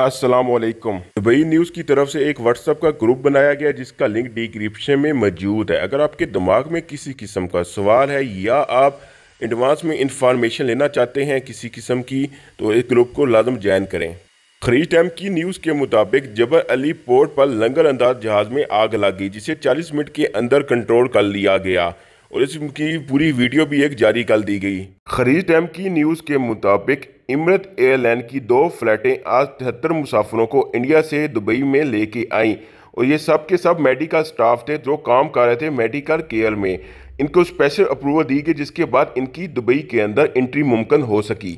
अस्सलाम वालेकुम Dubai news की तरफ से एक व्हाट्सअप का ग्रुप बनाया गया जिसका लिंक डिक्रिप्शन में मौजूद है अगर आपके दिमाग में किसी किस्म का सवाल है या आप एडवांस में इंफॉर्मेशन लेना चाहते हैं किसी किस्म की तो इस ग्रुप को लाजम ज्वाइन करें खरीज टाइम की न्यूज़ के मुताबिक जबर अली पोर्ट पर लंगर अंदाज जहाज़ में आग लगी जिसे 40 मिनट के अंदर कंट्रोल कर लिया गया और इसकी पूरी वीडियो भी एक जारी कर दी गई खरीज टाइम की न्यूज़ के मुताबिक इमरत एयरलाइन की दो फ्लाइटें आज तिहत्तर मुसाफरों को इंडिया से दुबई में लेके आईं और ये सब के सब मेडिकल स्टाफ थे जो काम कर रहे थे मेडिकल केयर में इनको स्पेशल अप्रूवल दी गई जिसके बाद इनकी दुबई के अंदर एंट्री मुमकिन हो सकी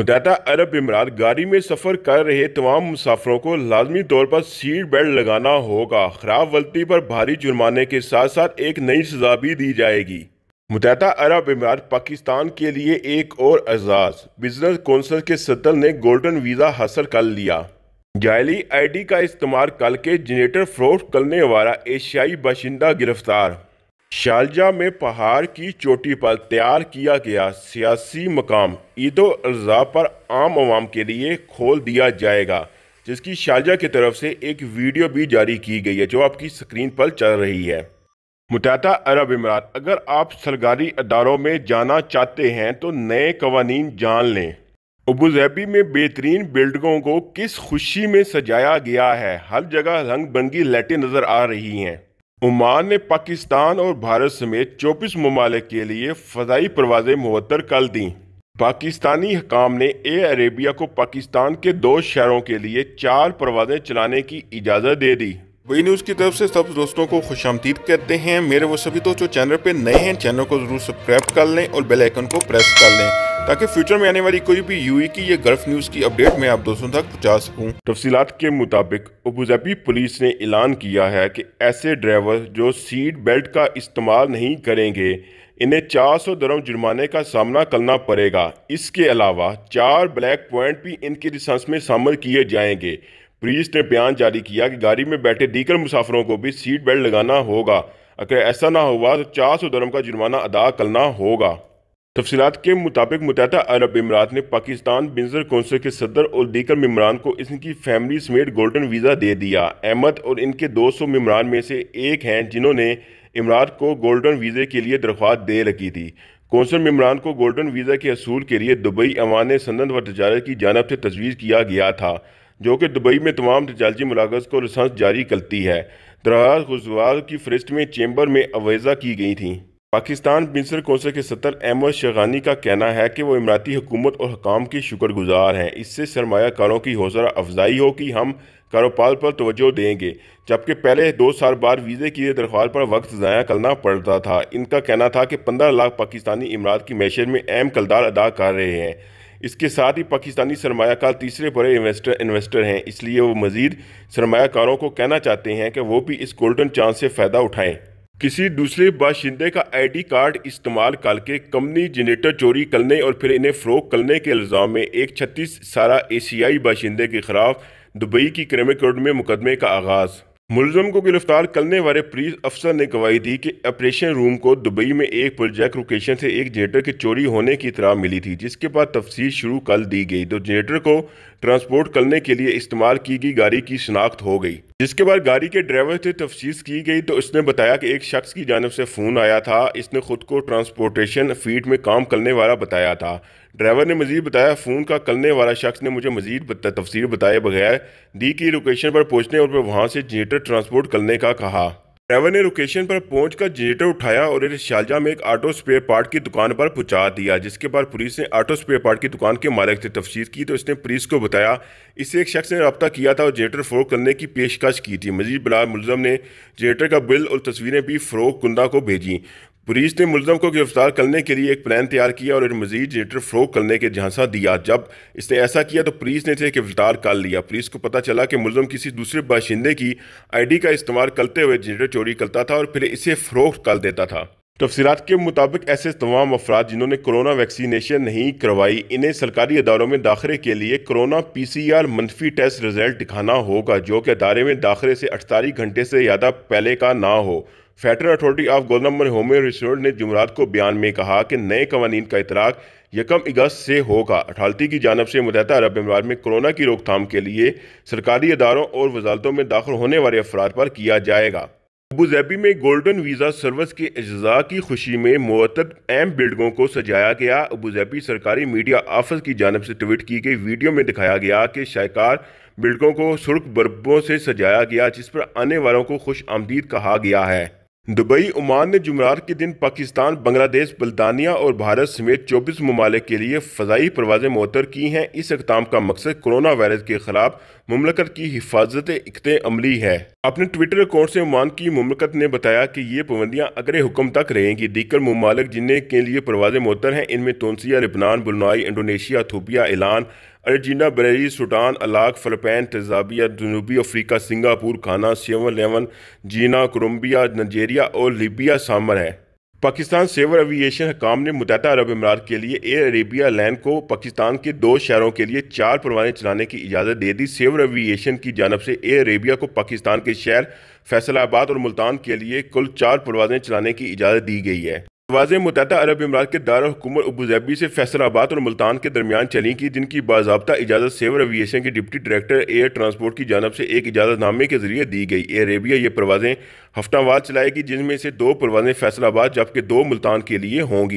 मुतहदा अरब इमरात गाड़ी में सफ़र कर रहे तमाम मुसाफरों को लाजमी तौर पर सीट बेल्ट लगाना होगा खराब गलती पर भारी जुर्माने के साथ साथ एक नई सजा भी दी जाएगी मुतहदा अरब इमारात पाकिस्तान के लिए एक और एजाज़ बिजनेस कौंसल के सदर ने गोल्डन वीज़ा हासिल कर लिया जाली आईडी का इस्तेमाल करके जनरेटर फ्रोट करने वाला एशियाई बाशिंदा गिरफ्तार शालजा में पहाड़ की चोटी पर तैयार किया गया सियासी मकाम ईदो अजा पर आम आवाम के लिए खोल दिया जाएगा जिसकी शालजा की तरफ से एक वीडियो भी जारी की गई है जो आपकी स्क्रीन पर चल रही है मुतहदा अरब इमारात अगर आप सरकारी अदारों में जाना चाहते हैं तो नए कवानी जान लें अबूजैबी में बेहतरीन बिल्डिंगों को किस खुशी में सजाया गया है हर जगह रंग बिरंगी लाइटें नज़र आ रही हैं ओमान ने पाकिस्तान और भारत समेत चौबीस ममालिक के लिए फ़जाई परवाजें मुहतर कर दी पाकिस्तानी हकाम ने ए अरेबिया को पाकिस्तान के दो शहरों के लिए चार परवाजें चलाने की इजाज़त दे दी वही न्यूज़ की तरफ से सब दोस्तों को खुश आमदीद कहते हैं मेरे वो सभी दोस्तों चैनल पे नए हैं चैनल को ज़रूर सब्सक्राइब कर लें और बेल आइकन को प्रेस कर लें ताकि फ्यूचर में आने वाली कोई भी यूई की या गल्फ न्यूज़ की अपडेट मैं आप दोस्तों तक पहुंचा सकूं। तफसीत के मुताबिक अबूजबी पुलिस ने ऐलान किया है कि ऐसे ड्राइवर जो सीट बेल्ट का इस्तेमाल नहीं करेंगे इन्हें 400 सौ दरम जुर्माने का सामना करना पड़ेगा इसके अलावा चार ब्लैक पॉइंट भी इनके लिसांस में शामिल किए जाएंगे प्रीस ने बयान जारी किया कि गाड़ी में बैठे दीकर मुसाफरों को भी सीट बेल्ट लगाना होगा अगर ऐसा ना हुआ तो चार सौ दरम का जुर्माना अदा करना होगा तफसीत के मुताबिक मुत अरब इमरात ने पाकिस्तान बिजर कौंसिल के सदर और दीकर मम्बरान को इनकी फैमिली समेत गोल्डन वीज़ा दे दिया अहमद और इनके दो सौ मम्बरान में से एक हैं जिन्होंने इमरात को गोल्डन वीज़े के लिए दरख्वास्त दे रखी थी कौंसल मम्बरान को गोल्डन वीज़ा के असूल के लिए दुबई अवान संदन व तजारत की जानब से तजवीज़ किया गया था जो कि दुबई में तमाम तजाजी मुलाकात को लसंस जारी करती है दरअसल गजवार की फहरिस्त में चैम्बर में अवेजा की गई थी पाकिस्तान मिनसर कौंसिल के सदर अहमद शगानी का कहना है कि वो इमराती हुकूमत और हकाम की शुक्रगुजार हैं इससे सरमाकारों की हौसला अफजाई हो कि हम कारोबार पर तोज्जो देंगे जबकि पहले दो साल बाद वीज़े की दरख्वास्त पर वक्त ज़ाया करना पड़ता था इनका कहना था कि पंद्रह लाख पाकिस्तानी इमरात की मैशर में अहम करदार अदा कर रहे हैं इसके साथ ही पाकिस्तानी सरमाकार तीसरे बड़े इन्वेस्टर इन्वेस्टर हैं इसलिए वो मजीद सरमाकारों को कहना चाहते हैं कि वो भी इस गोल्डन चांस से फ़ायदा उठाएं किसी दूसरे बाशिंदे का आईडी कार्ड इस्तेमाल करके कंपनी जनरेटर चोरी करने और फिर इन्हें फ़रोग करने के इल्ज़ाम में एक छत्तीस सारा एशियाई बाशिंदे के खिलाफ दुबई की क्रेमे में मुकदमे का आगाज़ मुलजम को गिरफ्तार करने वाले पुलिस अफसर ने गवाही दी कि ऑपरेशन रूम को दुबई में एक प्रोजेक्ट लोकेशन से एक जनरेटर के चोरी होने की तरह मिली थी जिसके बाद तफ्सीश शुरू कर दी गई तो जनरेटर को ट्रांसपोर्ट करने के लिए इस्तेमाल की गई गाड़ी की शनाख्त हो गई जिसके बाद गाड़ी के ड्राइवर से तफसीस की गई तो उसने बताया कि एक शख्स की जानब से फ़ोन आया था इसने खुद को ट्रांसपोर्टेशन फील्ड में काम करने वाला बताया था ड्राइवर ने मजीद बताया फ़ोन का कलने वाला शख्स ने मुझे मजीद बता, तफसीर बताए बगैर दी की लोकेशन पर पहुँचने और वहाँ से जनरेटर ट्रांसपोर्ट करने का कहा ड्राइवर ने लोकेशन पर पहुँच कर जनरेटर उठाया और शालजा में एक ऑटो स्पेयर पार्ट की दुकान पर पहुँचा दिया जिसके बाद पुलिस ने ऑटो स्पेयर पार्ट की दुकान के मालिक से तफसीर की तो इसने पुलिस को बताया इससे एक शख्स ने रबता किया था और जनरेटर फरोख करने की पेशकश की थी मजीद बला मुलम ने जनरेटर का बिल और तस्वीरें भी फरोख कुंदा को भेजी पुलिस ने मुलम को गिरफ्तार करने के लिए एक प्लान तैयार किया और मजीद जनरेटर फ्रोक करने के झांसा दिया जब इसने ऐसा किया तो पुलिस ने इसे गिरफ्तार कर लिया पुलिस को पता चला कि मुलम किसी दूसरे बाशिंदे की आईडी का इस्तेमाल करते हुए जनरेटर चोरी करता था और फिर इसे फरोख कर देता था तफसीत के मुताबिक ऐसे तमाम अफराद जिन्होंने कोरोना वैक्सीनेशन नहीं करवाई इन्हें सरकारी अदारों में दाखिले के लिए कोरोना पी सी आर मनफी टेस्ट रिजल्ट दिखाना होगा जो कि अदारे में दाखिले से अठतालीस घंटे से ज़्यादा पहले का ना हो federal authority of government home resort ने जुमरात को बयान में कहा कि नए कवानीन का इतराक़ यकम अगस्त से होगा अठालती की जानब से मुतहद अरब अमारात में कोरोना की रोकथाम के लिए सरकारी इदारों और वजारतों में दाखिल होने वाले अफराद पर किया जाएगा अबूजैबी में गोल्डन वीज़ा सर्विस के अजा की खुशी में मअतद अहम बिल्डिंगों को सजाया गया अबूजैबी सरकारी मीडिया ऑफिस की जानब से ट्वीट की गई वीडियो में दिखाया गया कि शायकार बिल्डिंगों को सुर्ख बर्बों से सजाया गया जिस पर आने वालों को खुश आमदीद कहा गया है दुबई ओमान ने जुमरात के दिन पाकिस्तान बांग्लादेश बल्दानिया और भारत समेत 24 ममालिक के लिए फ़जाई परवाज़ें मुतर की हैं इस अकदाम का मकसद कोरोना वायरस के खिलाफ ममलकत की हिफाजत इकते अमली है अपने ट्विटर अकाउंट से ओमान की ममलकत ने बताया कि ये पाबंदियाँ अगले हुक्म तक रहेंगी दीगर ममालिक के लिए परवाज़ें मुतर हैं इनमें तोनसिया लिबनान बुलनाई इंडोनेशिया थोपिया ईलान अर्जेंटीना बरेली सूडान अलाक फ़िलपैन तजाबिया जनूबी अफ्रीका सिंगापुर खाना सेवन लेवन जीना कोलम्बिया नाइजेरिया और लीबिया शामिल हैं पाकिस्तान सेवर एविएशन हकाम ने मुत अरब इमरात के लिए एयर अरेबिया लैन को पाकिस्तान के दो शहरों के लिए चार परवाने चलाने की इजाज़त दे दी सेवर एविएशन की जानब से एयर अरेबिया को पाकिस्तान के शहर फैसलाबाद और मुल्तान के लिए कुल चार परवाने चलाने की इजाज़त दी गई है वाज मुत अरब इमरात के दारकूमत अबूजैबी से फैसलाबाद और मुल्तान के दरमियान चली की जिनकी बाबा इजाज़त सेवर एविएशन के डिप्टी डायरेक्टर एयर ट्रांसपोर्ट की जानब से एक इजाज़तनामे के जरिए दी गई एयर अरेबिया ये परवाजें हफ्तावार चलाएगी जिनमें से दो परवाजें फैसलाबाद जबकि दो मुल्तान के लिए होंगी